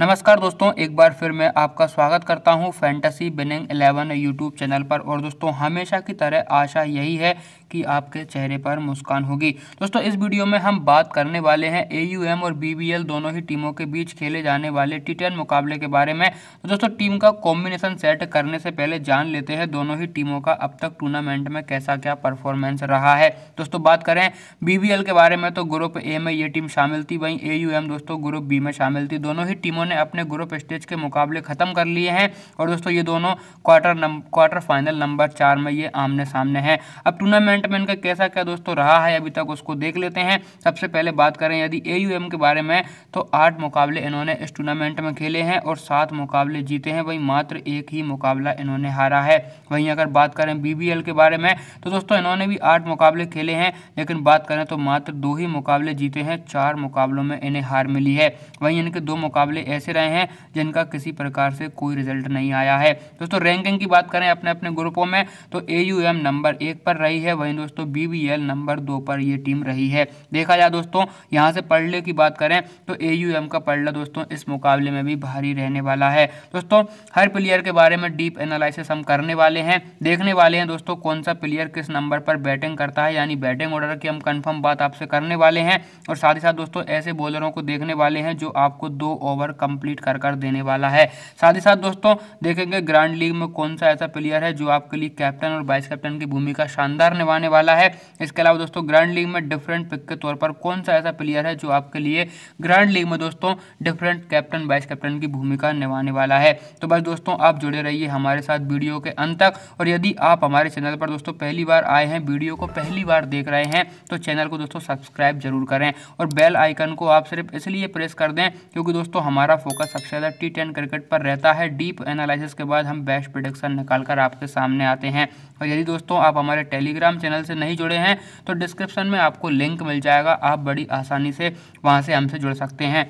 नमस्कार दोस्तों एक बार फिर मैं आपका स्वागत करता हूं फैंटेसी बिनिंग 11 यूट्यूब चैनल पर और दोस्तों हमेशा की तरह आशा यही है कि आपके चेहरे पर मुस्कान होगी दोस्तों इस वीडियो में हम बात करने वाले हैं ए और बी दोनों ही टीमों के बीच खेले जाने वाले टी मुकाबले के बारे में तो दोस्तों टीम का कॉम्बिनेशन सेट करने से पहले जान लेते हैं दोनों ही टीमों का अब तक टूर्नामेंट में कैसा क्या परफॉर्मेंस रहा है दोस्तों बात करें बी के बारे में तो ग्रुप ए में ये टीम शामिल थी वहीं ए दोस्तों ग्रुप बी में शामिल थी दोनों ही टीमों उन्होंने अपने ग्रुप स्टेज के मुकाबले ख़त्म कर लिए हैं और दोस्तों ये दोनों क्वार्टर क्वार्टर फाइनल नंबर चार में ये आमने सामने हैं अब टूर्नामेंट में इनका कैसा क्या दोस्तों रहा है अभी तक उसको देख लेते हैं सबसे पहले बात करें यदि ए के बारे में तो आठ मुकाबले इन्होंने इस टूर्नामेंट में खेले हैं और सात मुकाबले जीते हैं वहीं मात्र एक ही मुकाबला इन्होंने हारा है वहीं अगर बात करें बीबीएल के बारे में तो दोस्तों इन्होंने भी आठ मुकाबले खेले हैं लेकिन बात करें तो मात्र दो ही मुकाबले जीते हैं चार मुकाबलों में इन्हें हार मिली है वहीं इनके दो मुकाबले ऐसे रहे हैं जिनका किसी प्रकार से कोई रिजल्ट नहीं आया है दोस्तों रैंकिंग की बात करें अपने अपने ग्रुपों में तो ए नंबर एक पर रही है वहीं दोस्तों बी नंबर दो पर ये टीम रही है देखा जाए दोस्तों यहाँ से पढ़ले की बात करें तो ए का पढ़ला दोस्तों इस मुकाबले में भी भारी रहने वाला है दोस्तों हर प्लेयर के बारे में डीप एनालिसिस हम करने वाले हैं देखने वाले हैं दोस्तों कौन सा प्लेयर किस नंबर पर बैटिंग करता है यानी बैटिंग ऑर्डर की हम कंफर्म बात आपसे करने वाले हैं और साथ ही साथ दोस्तों ऐसे बॉलरों को देखने वाले हैं जो आपको दो ओवर कम कंप्लीट कर कर देने वाला है साथ ही साथ दोस्तों देखेंगे ग्रांड लीग में कौन सा ऐसा प्लेयर है जो आपके लिए कैप्टन और वाइस कैप्टन की भूमिका शानदार निभाने वाला है इसके अलावा दोस्तों ग्रैंड लीग में डिफरेंट पिक के तौर पर कौन सा ऐसा प्लेयर है जो आपके लिए ग्रैंड लीग में दोस्तों डिफरेंट कैप्टन वाइस कैप्टन की भूमिका निभाने वाला है तो बस दोस्तों आप जुड़े रहिए हमारे साथ वीडियो के अंत तक और यदि आप हमारे चैनल पर दोस्तों पहली बार आए हैं वीडियो को पहली बार देख रहे हैं तो चैनल को दोस्तों सब्सक्राइब जरूर करें और बेल आइकन को आप सिर्फ इसलिए प्रेस कर दें क्योंकि दोस्तों हमारा हमारा फोकस सबसे ज़्यादा टी टेन क्रिकेट पर रहता है डीप एनालिसिस के बाद हम बेस्ट प्रोडिक्शन निकाल कर आपके सामने आते हैं और यदि दोस्तों आप हमारे टेलीग्राम चैनल से नहीं जुड़े हैं तो डिस्क्रिप्शन में आपको लिंक मिल जाएगा आप बड़ी आसानी से वहाँ से हमसे जुड़ सकते हैं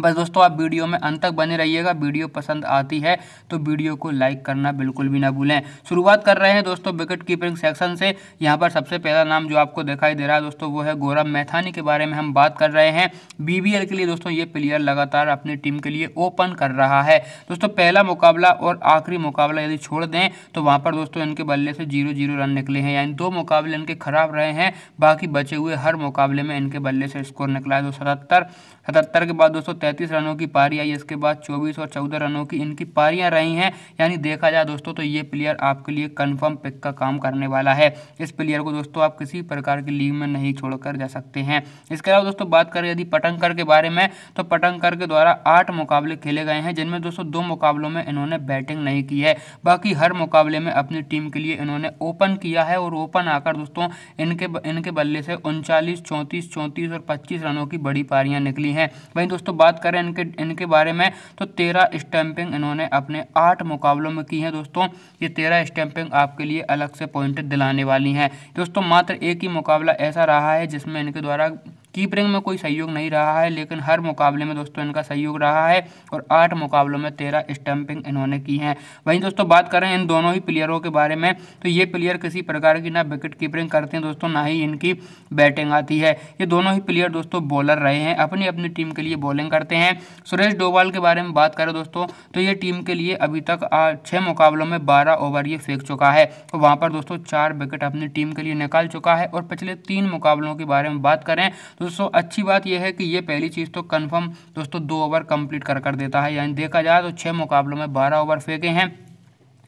बस दोस्तों आप वीडियो में अंत तक बने रहिएगा वीडियो पसंद आती है तो वीडियो को लाइक करना बिल्कुल भी ना भूलें शुरुआत कर रहे हैं दोस्तों विकेट कीपिंग सेक्शन से यहाँ पर सबसे पहला नाम जो आपको दिखाई दे रहा है दोस्तों वो है गौरव मैथानी के बारे में हम बात कर रहे हैं बीबीएल के लिए दोस्तों ये प्लेयर लगातार अपनी टीम के लिए ओपन कर रहा है दोस्तों पहला मुकाबला और आखिरी मुकाबला यदि छोड़ दें तो वहाँ पर दोस्तों इनके बल्ले से जीरो जीरो रन निकले हैं यानी दो मुकाबले इनके खराब रहे हैं बाकी बचे हुए हर मुकाबले में इनके बल्ले से स्कोर निकला है दो तो सतहत्तर सतहत्तर के बाद दोस्तों तैंतीस रनों की पारी आई इसके बाद चौबीस और चौदह रनों की इनकी पारियां रही हैं यानी देखा जाए दोस्तों तो ये प्लेयर आपके लिए कन्फर्म पिक का काम करने वाला है इस प्लेयर को दोस्तों आप किसी प्रकार की लीग में नहीं छोड़कर जा सकते हैं इसके अलावा दोस्तों बात करें यदि पटंकर के बारे में तो पटंकर के द्वारा आठ मुकाबले खेले गए हैं जिनमें दोस्तों दो मुकाबलों में इन्होंने बैटिंग नहीं की है बाकी हर मुकाबले में अपनी टीम के लिए इन्होंने ओपन किया है और ओपन आकर दोस्तों इनके इनके बल्ले से उनचालीस चौंतीस चौंतीस और पच्चीस रनों की बड़ी पारियां निकली हैं वहीं दोस्तों बात बात करें इनके इनके बारे में तो तेरह स्टैंपिंग इन्होंने अपने आठ मुकाबलों में की हैं दोस्तों ये तेरह स्टैंपिंग आपके लिए अलग से पॉइंट दिलाने वाली हैं दोस्तों मात्र एक ही मुकाबला ऐसा रहा है जिसमें इनके द्वारा कीपरिंग में कोई सहयोग नहीं रहा है लेकिन हर मुकाबले में दोस्तों इनका सहयोग रहा है और आठ मुकाबलों में तेरह स्टम्पिंग इन्होंने की हैं वहीं दोस्तों बात करें इन दोनों ही प्लेयरों के बारे में तो ये प्लेयर किसी प्रकार की ना विकेट कीपरिंग करते हैं दोस्तों ना ही इनकी बैटिंग आती है ये दोनों ही प्लेयर दोस्तों बॉलर रहे हैं अपनी अपनी टीम के लिए बॉलिंग करते हैं सुरेश डोवाल के बारे में बात करें दोस्तों तो ये टीम के लिए अभी तक छः मुकाबलों में बारह ओवर ये फेंक चुका है तो वहाँ पर दोस्तों चार विकेट अपनी टीम के लिए निकाल चुका है और पिछले तीन मुकाबलों के बारे में बात करें तो दोस्तों अच्छी बात यह है कि ये पहली चीज़ तो कन्फर्म दोस्तों दो ओवर कंप्लीट कर कर देता है यानी देखा जाए तो छः मुकाबलों में बारह ओवर फेंके हैं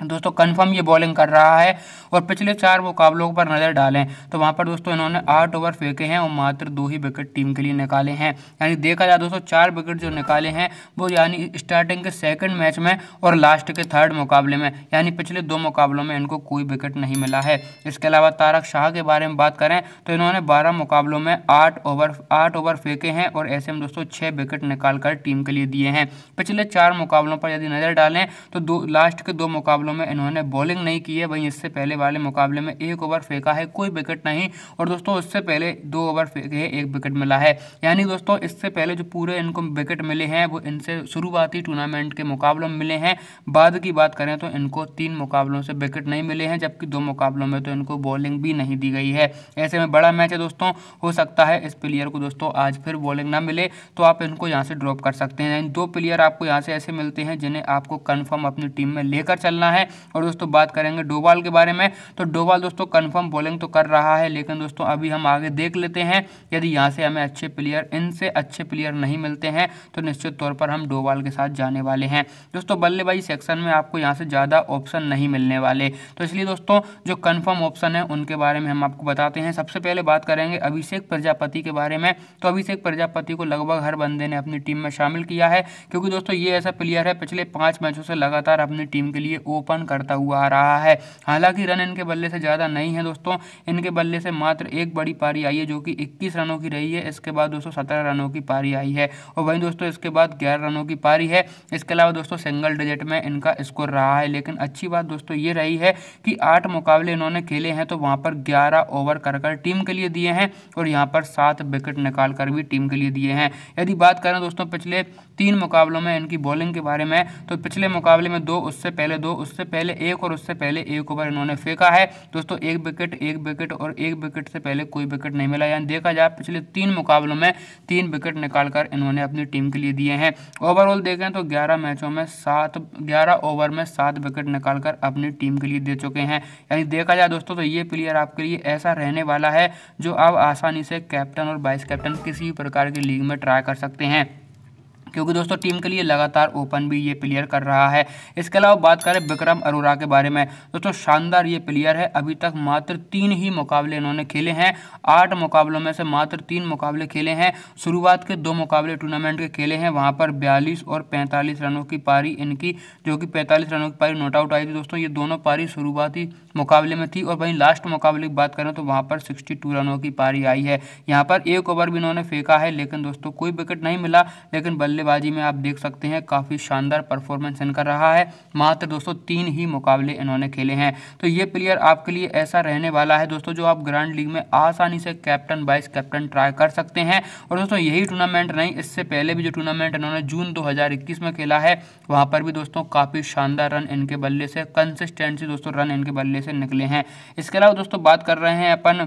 दोस्तों कंफर्म ये बॉलिंग कर रहा है और पिछले चार मुकाबलों पर नज़र डालें तो वहाँ पर दोस्तों इन्होंने आठ ओवर फेंके हैं और मात्र दो ही विकेट टीम के लिए निकाले हैं यानी देखा जाए दोस्तों चार विकेट जो निकाले हैं वो यानी स्टार्टिंग के सेकंड मैच में और लास्ट के थर्ड मुकाबले में यानी पिछले दो मुकाबलों में इनको कोई विकेट नहीं मिला है इसके अलावा तारक शाह के बारे में बात करें तो इन्होंने बारह मुकाबलों में आठ ओवर आठ ओवर फेंके हैं और ऐसे में दोस्तों छः विकेट निकाल टीम के लिए दिए हैं पिछले चार मुकाबलों पर यदि नज़र डालें तो दो लास्ट के दो मुकाबले मुकाबलों में इन्होंने बॉलिंग नहीं की है वहीं इससे पहले वाले मुकाबले में एक ओवर फेंका है कोई विकेट नहीं और दोस्तों उससे पहले दो ओवर फेंके हैं एक विकेट मिला है यानी दोस्तों इससे पहले जो पूरे इनको विकेट मिले हैं वो इनसे शुरुआती टूर्नामेंट के मुकाबलों में मिले हैं बाद की बात करें तो इनको तीन मुकाबलों से विकेट नहीं मिले हैं जबकि दो मुकाबलों में तो इनको बॉलिंग भी नहीं दी गई है ऐसे में बड़ा मैच है दोस्तों हो सकता है इस प्लेयर को दोस्तों आज फिर बॉलिंग ना मिले तो आप इनको यहाँ से ड्रॉप कर सकते हैं दो प्लेयर आपको यहाँ से ऐसे मिलते हैं जिन्हें आपको कन्फर्म अपनी टीम में लेकर चलना है है और दोस्तों बात करेंगे डोवाल के बारे में तो डोवाल दोस्तों कन्फर्म बॉलिंग तो कर रहा है लेकिन दोस्तों अभी हम आगे देख लेते हैं यदि यहाँ से हमें अच्छे प्लेयर इनसे अच्छे प्लेयर नहीं मिलते हैं तो निश्चित तौर पर हम डोवाल के साथ जाने वाले हैं दोस्तों बल्लेबाजी सेक्शन में आपको यहाँ से ज़्यादा ऑप्शन नहीं मिलने वाले तो इसलिए दोस्तों जो कन्फर्म ऑप्शन है उनके बारे में हम आपको बताते हैं सबसे पहले बात करेंगे अभिषेक प्रजापति के बारे में तो अभिषेक प्रजापति को लगभग हर बंदे ने अपनी टीम में शामिल किया है क्योंकि दोस्तों ये ऐसा प्लेयर है पिछले पाँच मैचों से लगातार अपनी टीम के लिए ओ ओपन करता हुआ आ रहा है हालांकि रन इनके बल्ले से ज़्यादा नहीं है दोस्तों इनके बल्ले से मात्र एक बड़ी पारी आई है जो कि इक्कीस रनों की रही है इसके बाद दोस्तों सत्रह रनों की पारी आई है और वहीं दोस्तों इसके बाद ग्यारह रनों की पारी है इसके अलावा दोस्तों सिंगल डिजिट में इनका स्कोर रहा है लेकिन अच्छी बात दोस्तों ये रही है कि आठ मुकाबले इन्होंने खेले हैं तो वहाँ पर ग्यारह ओवर कर कर टीम के लिए दिए हैं और यहाँ पर सात विकेट निकाल कर भी टीम के लिए दिए हैं यदि बात करें दोस्तों पिछले तीन मुकाबलों में इनकी बॉलिंग के बारे में तो पिछले मुकाबले में दो उससे पहले दो उससे पहले एक और उससे पहले एक ओवर इन्होंने फेंका है दोस्तों एक विकेट एक विकेट और एक विकेट से पहले कोई विकेट नहीं मिला यानी देखा जाए पिछले तीन मुकाबलों में तीन विकेट निकालकर इन्होंने अपनी टीम के लिए दिए हैं ओवरऑल देखें तो ग्यारह मैचों में सात ग्यारह ओवर में सात विकेट निकालकर अपनी टीम के लिए दे चुके हैं यानी देखा जाए दोस्तों तो ये प्लेयर आपके लिए ऐसा रहने वाला है जो आप आसानी से कैप्टन और वाइस कैप्टन किसी भी प्रकार की लीग में ट्राई कर सकते हैं क्योंकि दोस्तों टीम के लिए लगातार ओपन भी ये प्लेयर कर रहा है इसके अलावा बात करें विक्रम अरोरा के बारे में दोस्तों शानदार ये प्लेयर है अभी तक मात्र तीन ही मुकाबले इन्होंने खेले हैं आठ मुकाबलों में से मात्र तीन मुकाबले खेले हैं शुरुआत के दो मुकाबले टूर्नामेंट के खेले हैं वहाँ पर बयालीस और पैंतालीस रनों की पारी इनकी जो कि पैंतालीस रनों की पारी नोट आउट आई थी दोस्तों ये दोनों पारी शुरुआती मुकाबले में थी और वहीं लास्ट मुकाबले की बात करें तो वहाँ पर सिक्सटी रनों की पारी आई है यहाँ पर एक ओवर भी इन्होंने फेंका है लेकिन दोस्तों कोई विकेट नहीं मिला लेकिन बल्ले बल्लेबाजी में आप देख सकते हैं काफ़ी शानदार परफॉर्मेंस इनका रहा है मात्र दोस्तों तीन ही मुकाबले इन्होंने खेले हैं तो ये प्लेयर आपके लिए ऐसा रहने वाला है दोस्तों जो आप ग्रैंड लीग में आसानी से कैप्टन वाइस कैप्टन ट्राई कर सकते हैं और दोस्तों यही टूर्नामेंट नहीं इससे पहले भी जो टूर्नामेंट इन्होंने जून दो में खेला है वहाँ पर भी दोस्तों काफ़ी शानदार रन इनके बल्ले से कंसिस्टेंसी दोस्तों रन इनके बल्ले से निकले हैं इसके अलावा दोस्तों बात कर रहे हैं अपन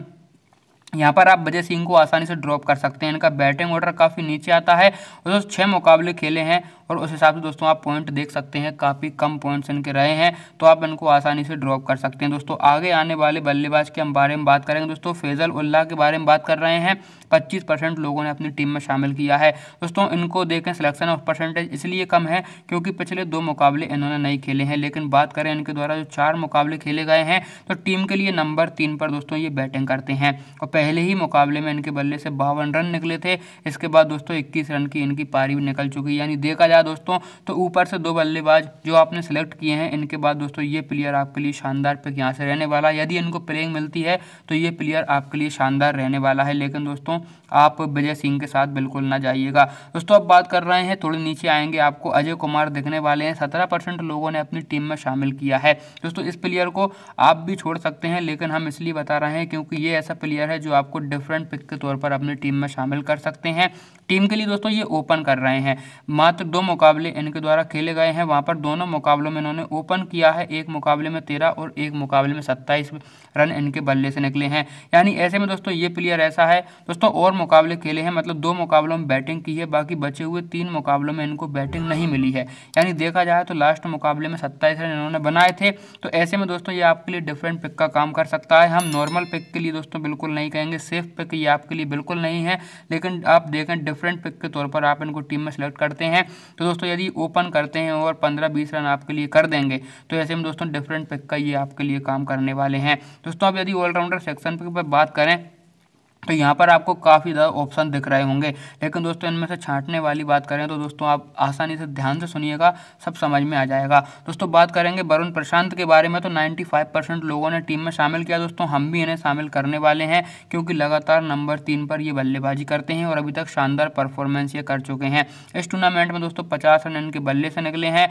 यहाँ पर आप बजय सिंह को आसानी से ड्रॉप कर सकते हैं इनका बैटिंग ऑर्डर काफ़ी नीचे आता है और छः मुकाबले खेले हैं और उस हिसाब से दोस्तों आप पॉइंट देख सकते हैं काफ़ी कम पॉइंट्स इनके रहे हैं तो आप इनको आसानी से ड्रॉप कर सकते हैं दोस्तों आगे आने वाले बल्लेबाज के हम बारे में बात करेंगे दोस्तों फैजल उल्लाह के बारे में बात कर रहे हैं पच्चीस परसेंट लोगों ने अपनी टीम में शामिल किया है दोस्तों इनको देखें सिलेक्शन ऑफ परसेंटेज इसलिए कम है क्योंकि पिछले दो मुकाबले इन्होंने नहीं खेले हैं लेकिन बात करें इनके द्वारा जो चार मुकाबले खेले गए हैं तो टीम के लिए नंबर तीन पर दोस्तों ये बैटिंग करते हैं और पहले ही मुकाबले में इनके बल्ले से बावन रन निकले थे इसके बाद दोस्तों इक्कीस रन की इनकी पारी भी निकल चुकी है यानी देखा जा गया दोस्तों तो ऊपर से दो बल्लेबाज जो आपने सेलेक्ट किए हैं इनके बाद दोस्तों ये प्लेयर आपके लिए शानदार पिक यहाँ से रहने वाला है यदि इनको प्लेइंग मिलती है तो ये प्लेयर आपके लिए शानदार रहने वाला है लेकिन दोस्तों आप विजय सिंह के साथ बिल्कुल ना जाइएगा दोस्तों अब बात कर रहे हैं थोड़े नीचे आएंगे आपको अजय कुमार दिखने वाले हैं सत्रह लोगों ने अपनी टीम में शामिल किया है दोस्तों इस प्लेयर को आप भी छोड़ सकते हैं लेकिन हम इसलिए बता रहे हैं क्योंकि ये ऐसा प्लेयर है जो आपको डिफरेंट पिक के तौर पर अपनी टीम में शामिल कर सकते हैं टीम के लिए दोस्तों ये ओपन कर रहे हैं मात्र दो मुकाबले इनके द्वारा खेले गए हैं वहाँ पर दोनों मुकाबलों में इन्होंने ओपन किया है एक मुकाबले में तेरह और एक मुकाबले में सत्ताईस रन इनके बल्ले से निकले हैं यानी ऐसे में दोस्तों ये प्लेयर ऐसा है दोस्तों और मुकाबले खेले हैं मतलब दो मुकाबलों में बैटिंग की है बाकी बचे हुए तीन मुकाबलों में इनको बैटिंग नहीं मिली है यानी देखा जाए तो लास्ट मुकाबले में सत्ताईस रन इन्होंने बनाए थे तो ऐसे में दोस्तों ये आपके लिए डिफरेंट पिक का काम कर सकता है हम नॉर्मल पिक के लिए दोस्तों बिल्कुल नहीं कहेंगे सेफ पिक ये आपके लिए बिल्कुल नहीं है लेकिन आप देखें डिफरेंट पिक के तौर पर आप इनको टीम में सेलेक्ट करते हैं तो दोस्तों यदि ओपन करते हैं और पंद्रह बीस रन आपके लिए कर देंगे तो ऐसे में दोस्तों डिफरेंट पिक का ये आपके लिए काम करने वाले हैं दोस्तों अब यदि ऑलराउंडर सेक्शन पर बात करें तो यहाँ पर आपको काफ़ी ज़्यादा ऑप्शन दिख रहे होंगे लेकिन दोस्तों इनमें से छांटने वाली बात करें तो दोस्तों आप आसानी से ध्यान से सुनिएगा सब समझ में आ जाएगा दोस्तों बात करेंगे वरुण प्रशांत के बारे में तो 95 परसेंट लोगों ने टीम में शामिल किया दोस्तों हम भी इन्हें शामिल करने वाले हैं क्योंकि लगातार नंबर तीन पर ये बल्लेबाजी करते हैं और अभी तक शानदार परफॉर्मेंस ये कर चुके हैं इस टूर्नामेंट में दोस्तों पचास रन इनके बल्ले से निकले हैं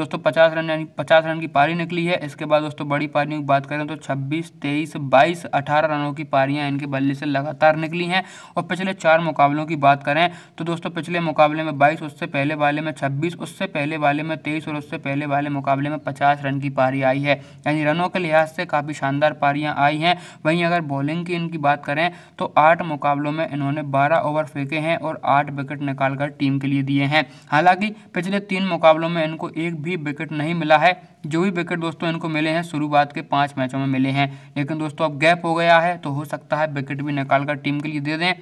दोस्तों पचास रन पचास रन की पारी निकली है इसके बाद दोस्तों बड़ी पारियों की बात करें तो छब्बीस तेईस बाईस अठारह रनों की पारियाँ इनके बल्ले से लगा लगातार निकली हैं और पिछले चार मुकाबलों की बात करें तो दोस्तों पिछले मुकाबले में बाईस उससे पहले वाले में छब्बीस उससे पहले वाले में तेईस और उससे पहले वाले मुकाबले में पचास रन की पारी आई है यानी रनों के लिहाज से काफ़ी शानदार पारियाँ आई हैं वहीं अगर बॉलिंग की इनकी बात करें तो आठ मुकाबलों में इन्होंने बारह ओवर फेंके हैं और आठ विकेट निकालकर टीम के लिए दिए हैं हालांकि पिछले तीन मुकाबलों में इनको एक भी विकेट नहीं मिला है जो भी विकेट दोस्तों इनको मिले हैं शुरुआत के पांच मैचों में मिले हैं लेकिन दोस्तों अब गैप हो गया है तो हो सकता है विकेट भी निकाल का टीम के लिए दे दें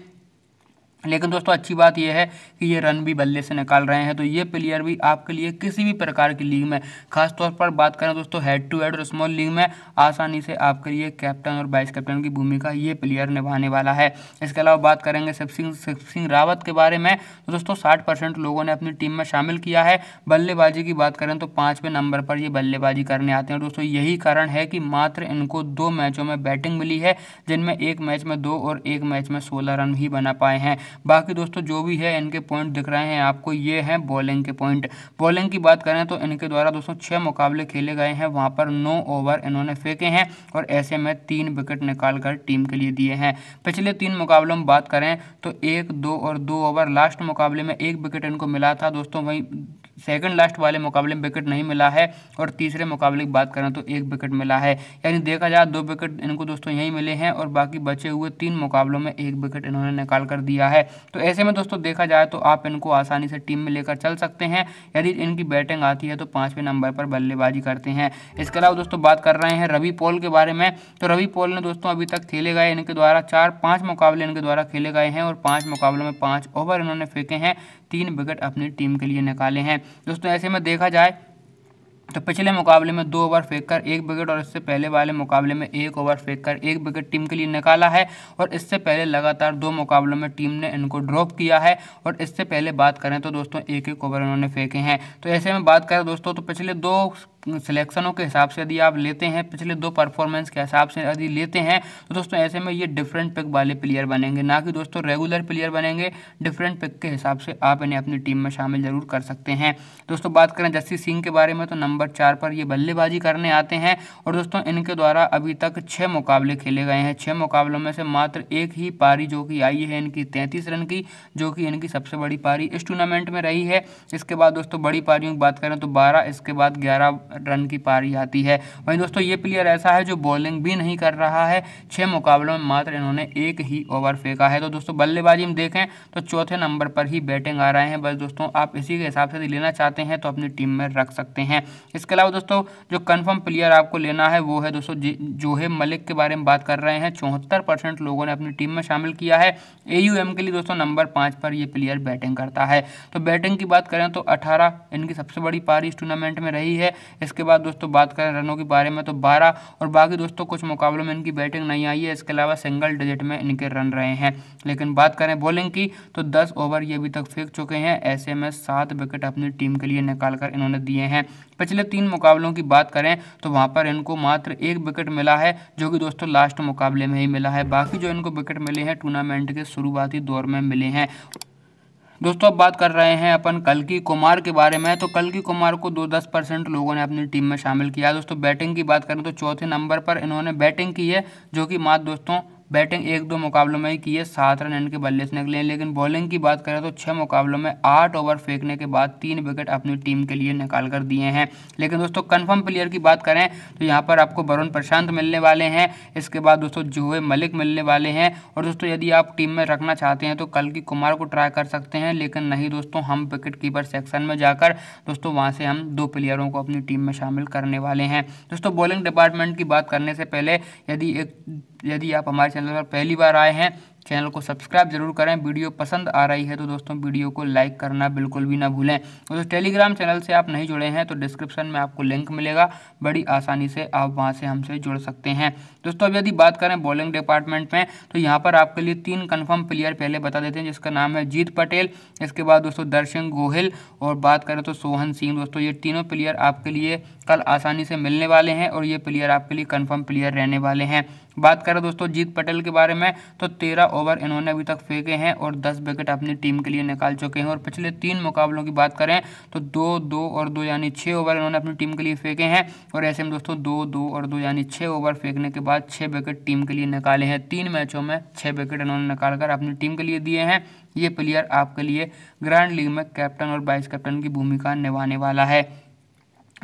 लेकिन दोस्तों अच्छी बात यह है कि ये रन भी बल्ले से निकाल रहे हैं तो ये प्लेयर भी आपके लिए किसी भी प्रकार की लीग में खासतौर पर बात करें दोस्तों हेड टू हेड और स्मॉल लीग में आसानी से आपके लिए कैप्टन और वाइस कैप्टन की भूमिका ये प्लेयर निभाने वाला है इसके अलावा बात करेंगे शिव सिंह शिव सिंह रावत के बारे में तो दोस्तों साठ लोगों ने अपनी टीम में शामिल किया है बल्लेबाजी की बात करें तो पाँचवें नंबर पर ये बल्लेबाजी करने आते हैं दोस्तों यही कारण है कि मात्र इनको दो मैचों में बैटिंग मिली है जिनमें एक मैच में दो और एक मैच में सोलह रन ही बना पाए हैं बाकी दोस्तों जो भी है इनके पॉइंट दिख रहे हैं आपको ये हैं बॉलिंग के पॉइंट बॉलिंग की बात करें तो इनके द्वारा दोस्तों छः मुकाबले खेले गए हैं वहाँ पर नौ ओवर इन्होंने फेंके हैं और ऐसे में तीन विकेट निकाल कर टीम के लिए दिए हैं पिछले तीन मुकाबलों में बात करें तो एक दो और दो ओवर लास्ट मुकाबले में एक विकेट इनको मिला था दोस्तों वहीं सेकंड लास्ट वाले मुकाबले में विकेट नहीं मिला है और तीसरे मुकाबले की बात करें तो एक विकेट मिला है यानी देखा जाए दो विकेट इनको दोस्तों यहीं मिले हैं और बाकी बचे हुए तीन मुकाबलों में एक विकेट इन्होंने निकाल कर दिया है तो ऐसे में दोस्तों देखा जाए तो आप इनको आसानी से टीम में लेकर चल सकते हैं यदि इनकी बैटिंग आती है तो पाँचवें नंबर पर बल्लेबाजी करते हैं इसके अलावा दोस्तों बात कर रहे हैं रवि पॉल के बारे में तो रवि पॉल ने दोस्तों अभी तक खेले गए इनके द्वारा चार पाँच मुकाबले इनके द्वारा खेले गए हैं और पाँच मुकाबलों में पाँच ओवर इन्होंने फेंके हैं तीन विकेट अपनी टीम के लिए निकाले हैं दोस्तों ऐसे में देखा जाए तो पिछले मुकाबले में दो ओवर फेंक कर एक विकेट और इससे पहले वाले मुकाबले में एक ओवर फेंक कर एक विकेट टीम के लिए निकाला है और इससे पहले लगातार दो मुकाबलों में टीम ने इनको ड्रॉप किया है और इससे पहले बात करें तो दोस्तों एक एक ओवर इन्होंने फेंके हैं तो ऐसे में बात करें दोस्तों तो पिछले दो सिलेक्शनों के हिसाब से यदि आप लेते हैं पिछले दो परफॉर्मेंस के हिसाब से यदि लेते हैं तो दोस्तों ऐसे में ये डिफरेंट पिक वाले प्लेयर बनेंगे ना कि दोस्तों रेगुलर प्लेयर बनेंगे डिफरेंट पिक के हिसाब से आप इन्हें अपनी टीम में शामिल जरूर कर सकते हैं दोस्तों बात करें जस्सी सिंह के बारे में तो नंबर चार पर ये बल्लेबाजी करने आते हैं और दोस्तों इनके द्वारा अभी तक छः मुकाबले खेले गए हैं छः मुकाबलों में से मात्र एक ही पारी जो कि आई है इनकी तैंतीस रन की जो कि इनकी सबसे बड़ी पारी इस टूर्नामेंट में रही है इसके बाद दोस्तों बड़ी पारियों की बात करें तो बारह इसके बाद ग्यारह रन की पारी आती है वहीं दोस्तों ये प्लेयर ऐसा है जो बॉलिंग भी नहीं कर रहा है छः मुकाबलों में मात्र इन्होंने एक ही ओवर फेंका है तो दोस्तों बल्लेबाजी में देखें तो चौथे नंबर पर ही बैटिंग आ रहे हैं बस दोस्तों आप इसी के हिसाब से लेना चाहते हैं तो अपनी टीम में रख सकते हैं इसके अलावा दोस्तों जो कन्फर्म प्लेयर आपको लेना है वो है दोस्तों जोहेब मलिक के बारे में बात कर रहे हैं चौहत्तर परसेंट लोगों ने अपनी टीम में शामिल किया है ए के लिए दोस्तों नंबर पाँच पर यह प्लेयर बैटिंग करता है तो बैटिंग की बात करें तो अठारह इनकी सबसे बड़ी पारी इस टूर्नामेंट में रही है इसके बाद दोस्तों बात करें रनों के बारे में तो बारह और बाकी दोस्तों कुछ मुकाबलों में इनकी बैटिंग नहीं आई है इसके अलावा सिंगल डिजिट में इनके रन रहे हैं लेकिन बात करें बॉलिंग की तो दस ओवर ये अभी तक फेंक चुके हैं ऐसे में सात विकेट अपनी टीम के लिए निकाल कर इन्होंने दिए हैं पिछले तीन मुकाबलों की बात करें तो वहाँ पर इनको मात्र एक विकेट मिला है जो कि दोस्तों लास्ट मुकाबले में ही मिला है बाकी जो इनको विकेट मिले हैं टूर्नामेंट के शुरुआती दौर में मिले हैं दोस्तों अब बात कर रहे हैं अपन कलकी कुमार के बारे में तो कलकी कुमार को दो दस परसेंट लोगों ने अपनी टीम में शामिल किया दोस्तों बैटिंग की बात करें तो चौथे नंबर पर इन्होंने बैटिंग की है जो कि मात्र दोस्तों बैटिंग एक दो मुकाबलों में ही की है सात रन इनके बल्ले से निकले हैं लेकिन बॉलिंग की बात करें तो छः मुकाबलों में आठ ओवर फेंकने के बाद तीन विकेट अपनी टीम के लिए निकाल कर दिए हैं लेकिन दोस्तों कन्फर्म प्लेयर की बात करें तो यहाँ पर आपको वरुण प्रशांत मिलने वाले हैं इसके बाद दोस्तों जोहे मलिक मिलने वाले हैं और दोस्तों यदि आप टीम में रखना चाहते हैं तो कल की कुमार को ट्राई कर सकते हैं लेकिन नहीं दोस्तों हम विकेट कीपर सेक्शन में जाकर दोस्तों वहाँ से हम दो प्लेयरों को अपनी टीम में शामिल करने वाले हैं दोस्तों बॉलिंग डिपार्टमेंट की बात करने से पहले यदि एक यदि आप हमारे चैनल पर पहली बार आए हैं चैनल को सब्सक्राइब जरूर करें वीडियो पसंद आ रही है तो दोस्तों वीडियो को लाइक करना बिल्कुल भी ना भूलें दोस्तों टेलीग्राम चैनल से आप नहीं जुड़े हैं तो डिस्क्रिप्शन में आपको लिंक मिलेगा बड़ी आसानी से आप वहाँ से हमसे जुड़ सकते हैं दोस्तों अब यदि बात करें बॉलिंग डिपार्टमेंट में तो यहाँ पर आपके लिए तीन कन्फर्म प्लेयर पहले बता देते हैं जिसका नाम है जीत पटेल इसके बाद दोस्तों दर्शन गोहिल और बात करें तो सोहन सिंह दोस्तों ये तीनों प्लेयर आपके लिए कल आसानी से मिलने वाले हैं और ये प्लेयर आपके लिए कन्फर्म प्लेयर रहने वाले हैं बात करें दोस्तों जीत पटेल के बारे में तो तेरह ओवर इन्होंने अभी तक फेंके हैं और दस विकेट अपनी टीम के लिए निकाल चुके हैं और पिछले तीन मुकाबलों की बात करें तो दो दो और दो यानी छः ओवर इन्होंने अपनी टीम के लिए फेंके हैं और ऐसे में दोस्तों दो दो और दो यानी छः ओवर फेंकने के बाद छः विकेट टीम के लिए निकाले हैं तीन मैचों में छः विकेट इन्होंने निकाल कर अपनी टीम के लिए दिए हैं ये प्लेयर आपके लिए ग्रैंड लीग में कैप्टन और वाइस कैप्टन की भूमिका निभाने वाला है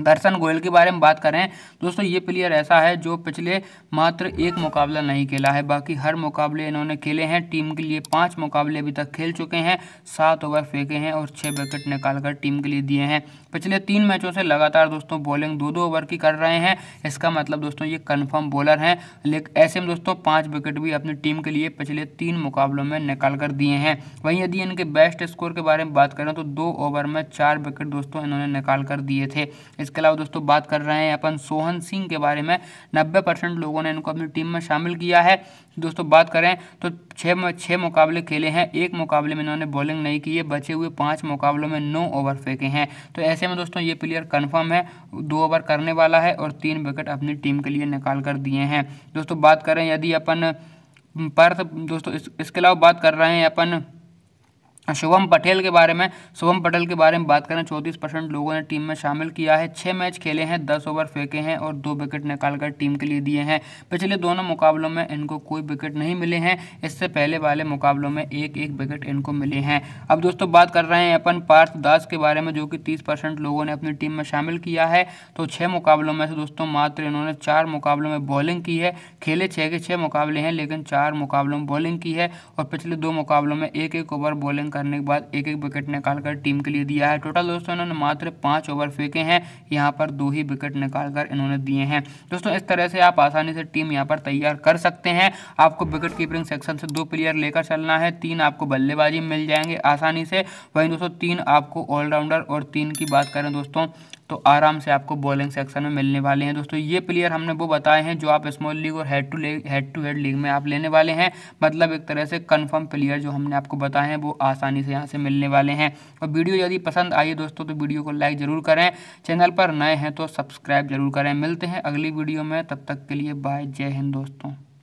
दर्शन गोयल के बारे में बात करें दोस्तों ये प्लेयर ऐसा है जो पिछले मात्र एक मुकाबला नहीं खेला है बाकी हर मुकाबले इन्होंने खेले हैं टीम के लिए पांच मुकाबले अभी तक खेल चुके हैं सात ओवर फेंके हैं और छः विकेट निकालकर टीम के लिए दिए हैं पिछले तीन मैचों से लगातार दोस्तों बॉलिंग दो दो ओवर की कर रहे हैं इसका मतलब दोस्तों ये कन्फर्म बॉलर हैं लेकिन ऐसे में दोस्तों पाँच विकेट भी अपनी टीम के लिए पिछले तीन मुकाबलों में निकाल कर दिए हैं वहीं यदि इनके बेस्ट स्कोर के बारे में बात करें तो दो ओवर में चार विकेट दोस्तों इन्होंने निकाल कर दिए थे इसके अलावा दोस्तों बात कर रहे हैं अपन सोहन सिंह के बारे में नब्बे परसेंट लोगों ने इनको अपनी टीम में शामिल किया है दोस्तों बात करें तो छः छः मुकाबले खेले हैं एक मुकाबले में इन्होंने बॉलिंग नहीं की है बचे हुए पाँच मुकाबलों में नौ ओवर फेंके हैं तो ऐसे ऐसे में दोस्तों ये प्लेयर कन्फर्म है दो ओवर करने वाला है और तीन विकेट अपनी टीम के लिए निकाल कर दिए हैं दोस्तों बात करें यदि अपन पर्थ दोस्तों इस, इसके अलावा बात कर रहे हैं अपन शुभम पटेल के बारे में शुभम पटेल के बारे में बात करें चौंतीस परसेंट लोगों ने टीम में शामिल किया है छः मैच खेले हैं दस ओवर फेंके हैं और दो विकेट निकालकर टीम के लिए दिए हैं पिछले दोनों मुकाबलों में इनको कोई विकेट नहीं मिले हैं इससे पहले वाले मुकाबलों में एक एक विकेट इनको मिले हैं अब दोस्तों बात कर रहे हैं अपन पार्थ दास के बारे में जो कि तीस लोगों ने अपनी टीम में शामिल किया है तो छः मुकाबलों में से दोस्तों मात्र इन्होंने चार मुकाबलों में बॉलिंग की है खेले छः के छः मुकाबले हैं लेकिन चार मुकाबलों में बॉलिंग की है और पिछले दो मुकाबलों में एक एक ओवर बॉलिंग करने के बाद एक एक विकेट निकालकर टीम के लिए दिया है टोटल दोस्तों इन्होंने मात्र पाँच ओवर फेंके हैं यहाँ पर दो ही विकेट निकालकर इन्होंने दिए हैं दोस्तों इस तरह से आप आसानी से टीम यहाँ पर तैयार कर सकते हैं आपको विकेट कीपिंग सेक्शन से दो प्लेयर लेकर चलना है तीन आपको बल्लेबाजी मिल जाएंगे आसानी से वहीं दोस्तों तीन आपको ऑलराउंडर और तीन की बात करें दोस्तों तो आराम से आपको बॉलिंग सेक्शन में मिलने वाले हैं दोस्तों ये प्लेयर हमने वो बताए हैं जो आप स्मॉल लीग और head to league head to head league में आप लेने वाले हैं मतलब एक तरह से कन्फर्म प्लेयर जो हमने आपको बताए हैं वो आसानी से यहाँ से मिलने वाले हैं और वीडियो यदि पसंद आई दोस्तों तो वीडियो को लाइक ज़रूर करें चैनल पर नए हैं तो सब्सक्राइब जरूर करें मिलते हैं अगली वीडियो में तब तक के लिए बाय जय हिंद दोस्तों